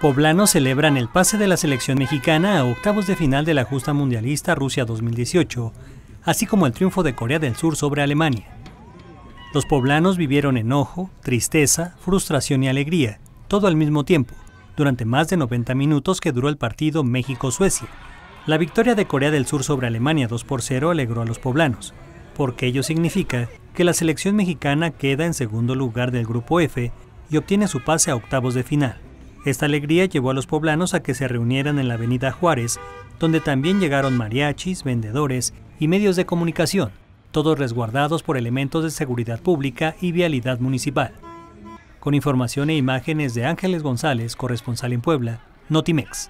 Poblanos celebran el pase de la selección mexicana a octavos de final de la justa mundialista Rusia 2018, así como el triunfo de Corea del Sur sobre Alemania. Los poblanos vivieron enojo, tristeza, frustración y alegría, todo al mismo tiempo, durante más de 90 minutos que duró el partido México-Suecia. La victoria de Corea del Sur sobre Alemania 2 por 0 alegró a los poblanos, porque ello significa que la selección mexicana queda en segundo lugar del grupo F y obtiene su pase a octavos de final. Esta alegría llevó a los poblanos a que se reunieran en la avenida Juárez, donde también llegaron mariachis, vendedores y medios de comunicación, todos resguardados por elementos de seguridad pública y vialidad municipal. Con información e imágenes de Ángeles González, corresponsal en Puebla, Notimex.